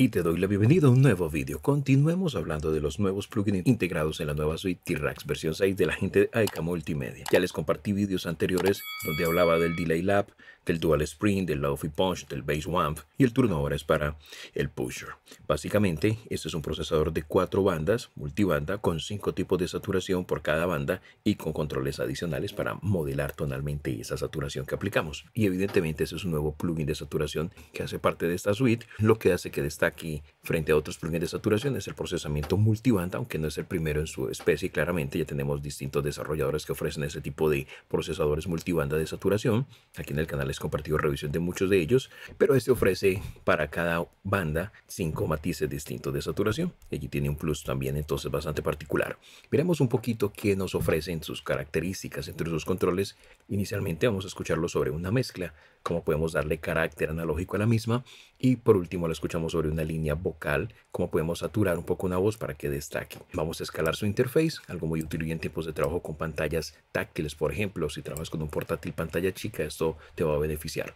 y te doy la bienvenida a un nuevo vídeo. Continuemos hablando de los nuevos plugins integrados en la nueva suite t rex versión 6 de la gente de Aika Multimedia. Ya les compartí vídeos anteriores donde hablaba del Delay Lab, el dual Spring, del low punch, del base wamp y el turnover es para el pusher. Básicamente, este es un procesador de cuatro bandas, multibanda, con cinco tipos de saturación por cada banda y con controles adicionales para modelar tonalmente esa saturación que aplicamos. Y evidentemente, este es un nuevo plugin de saturación que hace parte de esta suite, lo que hace que destaque frente a otros plugins de saturación es el procesamiento multibanda, aunque no es el primero en su especie, claramente ya tenemos distintos desarrolladores que ofrecen ese tipo de procesadores multibanda de saturación. Aquí en el canal les compartido revisión de muchos de ellos, pero este ofrece para cada banda cinco matices distintos de saturación. Y allí tiene un plus también entonces bastante particular. Miremos un poquito qué nos ofrecen sus características entre sus controles. Inicialmente vamos a escucharlo sobre una mezcla, cómo podemos darle carácter analógico a la misma y por último lo escuchamos sobre una línea vocal, cómo podemos saturar un poco una voz para que destaque. Vamos a escalar su interface, algo muy útil en tiempos de trabajo con pantallas táctiles, por ejemplo, si trabajas con un portátil pantalla chica, esto te va a beneficiar.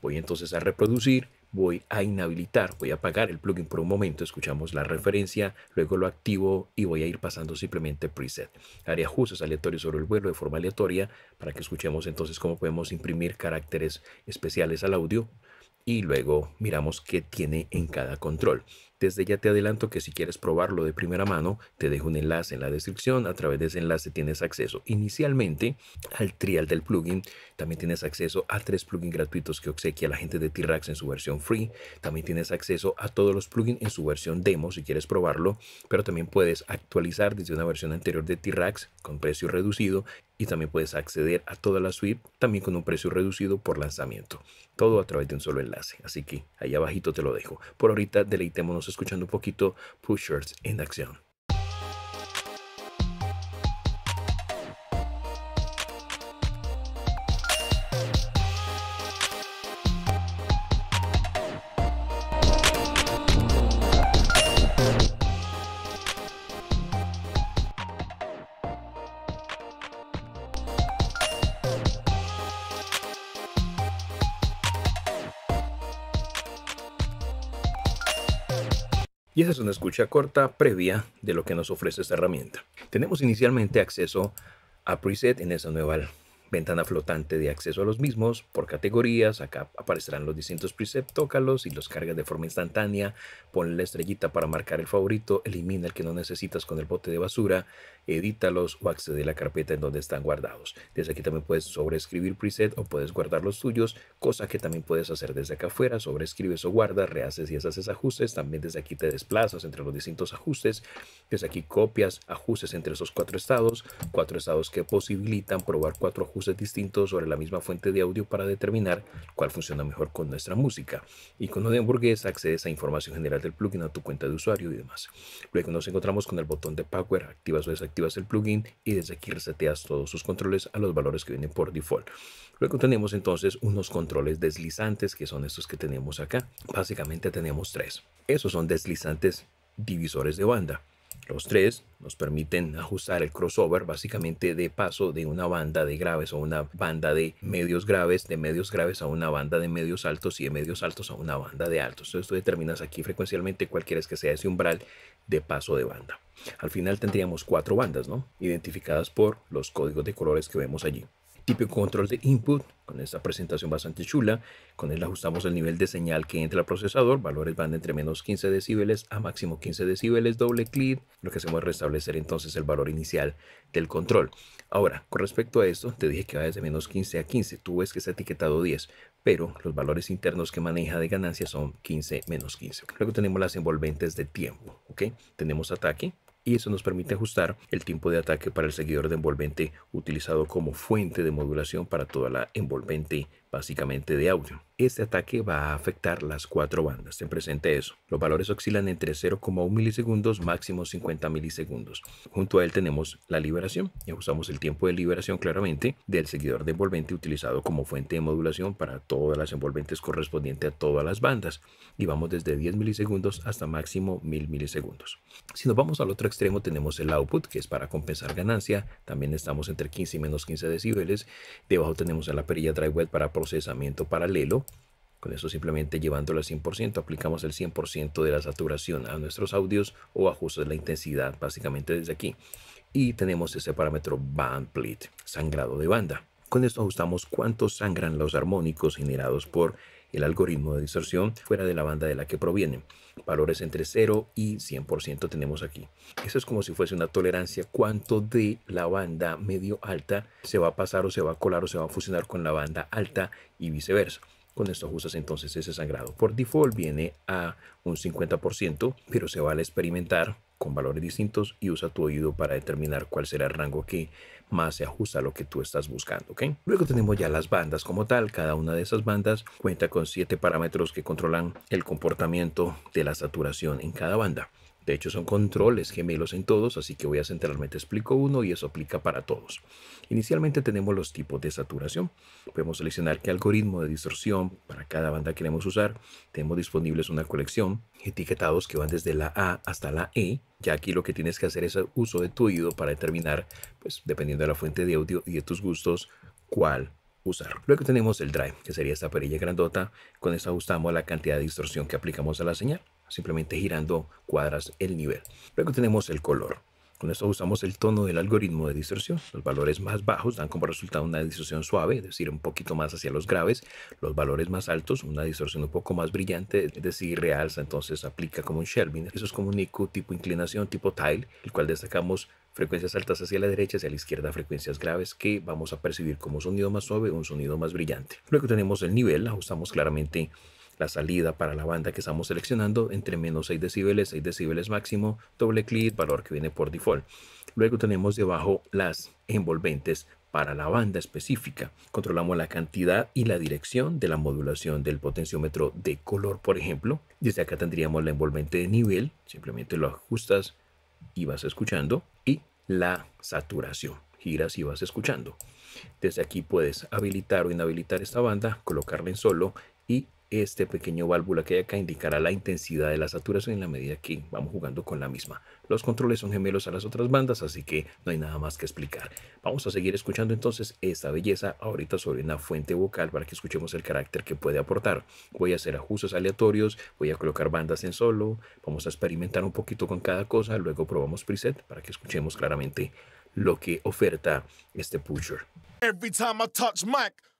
Voy entonces a reproducir, voy a inhabilitar, voy a apagar el plugin por un momento, escuchamos la referencia, luego lo activo y voy a ir pasando simplemente preset. Haré ajustes aleatorios sobre el vuelo de forma aleatoria para que escuchemos entonces cómo podemos imprimir caracteres especiales al audio y luego miramos qué tiene en cada control. Desde ya te adelanto que si quieres probarlo de primera mano, te dejo un enlace en la descripción. A través de ese enlace tienes acceso inicialmente al trial del plugin. También tienes acceso a tres plugins gratuitos que obsequia la gente de T-Rax en su versión free. También tienes acceso a todos los plugins en su versión demo si quieres probarlo. Pero también puedes actualizar desde una versión anterior de t rex con precio reducido y también puedes acceder a toda la suite también con un precio reducido por lanzamiento. Todo a través de un solo enlace, así que ahí abajito te lo dejo. Por ahorita deleitémonos escuchando un poquito Pushers en acción. y esa es una escucha corta previa de lo que nos ofrece esta herramienta. Tenemos inicialmente acceso a preset en esa nueva ventana flotante de acceso a los mismos por categorías. Acá aparecerán los distintos presets, tócalos y los cargas de forma instantánea. Ponle la estrellita para marcar el favorito, elimina el que no necesitas con el bote de basura, edítalos o accede a la carpeta en donde están guardados. Desde aquí también puedes sobreescribir preset o puedes guardar los tuyos, cosa que también puedes hacer desde acá afuera. Sobreescribes o guardas, rehaces y haces ajustes. También desde aquí te desplazas entre los distintos ajustes. Desde aquí copias ajustes entre esos cuatro estados, cuatro estados que posibilitan probar cuatro ajustes ajustes distintos sobre la misma fuente de audio para determinar cuál funciona mejor con nuestra música. Y con de hamburguesa accedes a información general del plugin, a tu cuenta de usuario y demás. Luego nos encontramos con el botón de Power, activas o desactivas el plugin y desde aquí reseteas todos sus controles a los valores que vienen por default. Luego tenemos entonces unos controles deslizantes que son estos que tenemos acá. Básicamente tenemos tres. Esos son deslizantes divisores de banda. Los tres nos permiten ajustar el crossover básicamente de paso de una banda de graves a una banda de medios graves, de medios graves a una banda de medios altos y de medios altos a una banda de altos. Entonces tú determinas aquí frecuencialmente cuál quieres que sea ese umbral de paso de banda. Al final tendríamos cuatro bandas, ¿no? Identificadas por los códigos de colores que vemos allí control de input, con esta presentación bastante chula. Con él ajustamos el nivel de señal que entra al procesador. Valores van entre menos 15 decibeles a máximo 15 decibeles. Doble clic. Lo que hacemos es restablecer entonces el valor inicial del control. Ahora, con respecto a esto, te dije que va desde menos 15 a 15. Tú ves que está etiquetado 10, pero los valores internos que maneja de ganancia son 15 menos 15. Luego tenemos las envolventes de tiempo. ¿ok? Tenemos ataque, y eso nos permite ajustar el tiempo de ataque para el seguidor de envolvente utilizado como fuente de modulación para toda la envolvente básicamente de audio. Este ataque va a afectar las cuatro bandas, ten presente eso. Los valores oscilan entre 0,1 milisegundos, máximo 50 milisegundos. Junto a él tenemos la liberación y usamos el tiempo de liberación claramente del seguidor de envolvente utilizado como fuente de modulación para todas las envolventes correspondientes a todas las bandas y vamos desde 10 milisegundos hasta máximo 1000 milisegundos. Si nos vamos al otro extremo tenemos el output que es para compensar ganancia, también estamos entre 15 y menos 15 decibeles, debajo tenemos la perilla drive para procesamiento paralelo. Con eso simplemente llevándolo al 100%, aplicamos el 100% de la saturación a nuestros audios o ajustes la intensidad básicamente desde aquí. Y tenemos ese parámetro bandplit, sangrado de banda. Con esto ajustamos cuánto sangran los armónicos generados por el algoritmo de distorsión fuera de la banda de la que provienen. Valores entre 0 y 100% tenemos aquí. Eso es como si fuese una tolerancia cuánto de la banda medio alta se va a pasar o se va a colar o se va a fusionar con la banda alta y viceversa. Con esto ajustas entonces ese sangrado. Por default viene a un 50%, pero se vale experimentar con valores distintos y usa tu oído para determinar cuál será el rango que más se ajusta a lo que tú estás buscando. Luego tenemos ya las bandas como tal. Cada una de esas bandas cuenta con siete parámetros que controlan el comportamiento de la saturación en cada banda. De hecho, son controles gemelos en todos, así que voy a centrarme, te explico uno y eso aplica para todos. Inicialmente tenemos los tipos de saturación. Podemos seleccionar qué algoritmo de distorsión para cada banda queremos usar. Tenemos disponibles una colección, etiquetados que van desde la A hasta la E. Ya aquí lo que tienes que hacer es el uso de tu oído para determinar, pues dependiendo de la fuente de audio y de tus gustos, cuál usar. Luego tenemos el drive, que sería esta perilla grandota. Con eso ajustamos la cantidad de distorsión que aplicamos a la señal simplemente girando cuadras el nivel. Luego tenemos el color. Con esto usamos el tono del algoritmo de distorsión. Los valores más bajos dan como resultado una distorsión suave, es decir, un poquito más hacia los graves. Los valores más altos, una distorsión un poco más brillante, es decir, realza, entonces aplica como un shelving. Eso es como un tipo inclinación, tipo tile, el cual destacamos frecuencias altas hacia la derecha, hacia la izquierda frecuencias graves que vamos a percibir como sonido más suave, un sonido más brillante. Luego tenemos el nivel, ajustamos claramente la salida para la banda que estamos seleccionando entre menos 6 decibeles, 6 decibeles máximo, doble clic, valor que viene por default. Luego tenemos debajo las envolventes para la banda específica. Controlamos la cantidad y la dirección de la modulación del potenciómetro de color, por ejemplo. Desde acá tendríamos la envolvente de nivel, simplemente lo ajustas y vas escuchando. Y la saturación, giras y vas escuchando. Desde aquí puedes habilitar o inhabilitar esta banda, colocarla en solo y este pequeño válvula que hay acá indicará la intensidad de la saturación en la medida que vamos jugando con la misma. Los controles son gemelos a las otras bandas, así que no hay nada más que explicar. Vamos a seguir escuchando entonces esta belleza ahorita sobre una fuente vocal para que escuchemos el carácter que puede aportar. Voy a hacer ajustes aleatorios, voy a colocar bandas en solo, vamos a experimentar un poquito con cada cosa, luego probamos preset para que escuchemos claramente lo que oferta este pusher. Every time I touch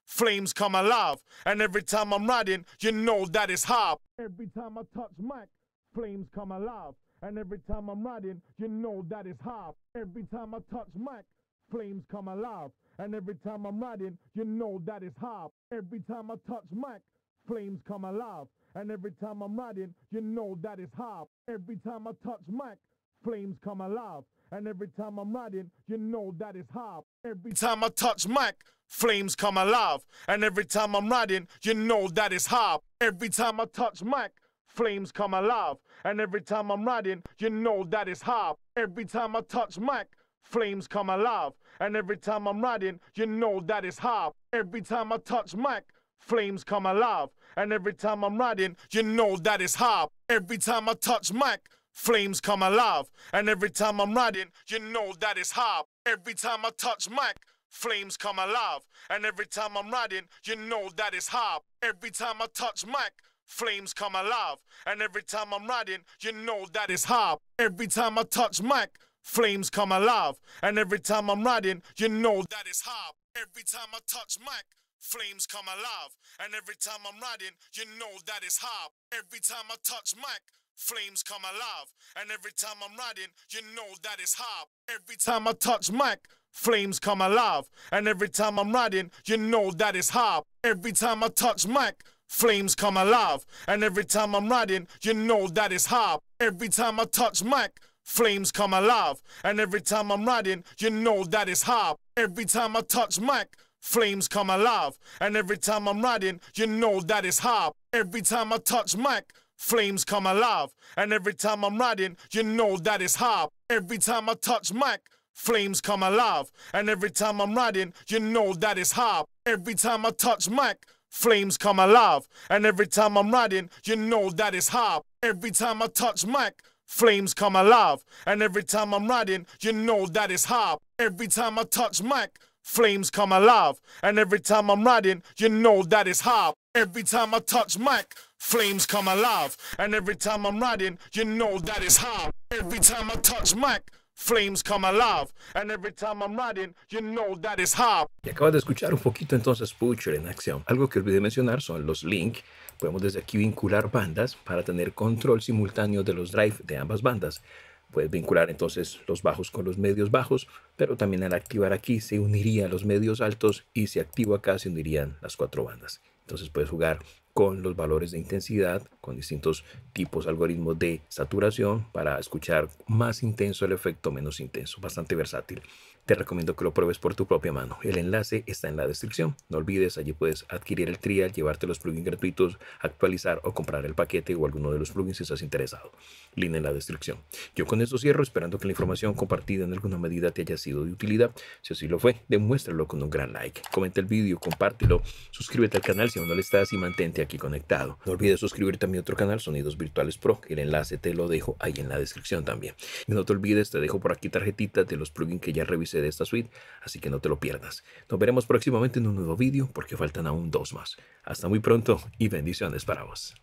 flames come alive. And every time I'm riding, you know that it's hard. Every time I touch mic, flames come alive. And every time I'm riding, you know that it's hard. Every time I touch mic, flames come alive. And every time I'm riding, you know that it's hard. Every time I touch mic, flames come alive. And every time I'm riding, you know that it's hard. Every time I touch mic, flames come alive. And every time I'm riding, you know that it's hop. Every time I touch mic, flames come alive. And every time I'm riding, you know that it's hop. Every time I touch mic, flames come alive. And every time I'm riding, you know that it's hop. Every time I touch mic, flames come alive. And every time I'm riding, you know that it's hop. Every time I touch Mike, flames come alive. And every time I'm riding, you know that it's hop. Every time I touch mic, flames come alive. And every time I'm riding, you know that it's hard. Every time I touch mic, flames come alive. And every time I'm riding, you know that it's hard. Every time I touch mic, flames come alive. And every time I'm riding, you know that it's hard. Every time I touch mic, flames come alive. And every time I'm riding, you know that it's hard. Every time I touch Mike, flames come alive. And every time I'm riding, you know that it's hard. Every time I touch mic, flames come alive. And every time I'm riding, you know that it's hard. Every time I touch Mike, flames come alive. And every time I'm riding, you know that it's hard. Every time I touch Mike, flames come alive. And every time I'm riding, you know that it's hard. Every time I touch Mike, flames come alive. And every time I'm riding, you know that it's hard. Every time I touch Mike, flames come alive. And every time I'm riding, you know that it's hard. Every time I touch mic, flames come alive. And every time I'm riding, you know that it's hard. Every time I touch Mike, flames come alive. And every time I'm riding, you know that it's hard. Every time I touch Mike, flames come alive. And every time I'm riding, you know that it's hard. Every time I touch Mike, flames come alive. And every time I'm riding, you know that it's hard. Every time I touch Mike. flames come alive. And every time I'm riding, you know that it's hard. Every time I touch mic, flames come alive. And every time I'm riding, you know that it's hard. Every time I touch mic, Flames come alive, and every time I'm riding, you know that is hard. Y acabas de escuchar un poquito entonces Butcher en acción. Algo que olvidé mencionar son los link. Podemos desde aquí vincular bandas para tener control simultáneo de los drive de ambas bandas. Puedes vincular entonces los bajos con los medios bajos, pero también al activar aquí se unirían los medios altos y si activo acá se unirían las cuatro bandas. Entonces puedes jugar con los valores de intensidad, con distintos tipos de algoritmos de saturación para escuchar más intenso el efecto, menos intenso, bastante versátil te recomiendo que lo pruebes por tu propia mano. El enlace está en la descripción. No olvides, allí puedes adquirir el trial, llevarte los plugins gratuitos, actualizar o comprar el paquete o alguno de los plugins si estás interesado. Link en la descripción. Yo con esto cierro, esperando que la información compartida en alguna medida te haya sido de utilidad. Si así lo fue, demuéstralo con un gran like. Comenta el video, compártelo, suscríbete al canal si aún no lo estás y mantente aquí conectado. No olvides suscribirte a mi otro canal, Sonidos Virtuales Pro. El enlace te lo dejo ahí en la descripción también. Y no te olvides, te dejo por aquí tarjetitas de los plugins que ya revisé de esta suite, así que no te lo pierdas. Nos veremos próximamente en un nuevo vídeo porque faltan aún dos más. Hasta muy pronto y bendiciones para vos.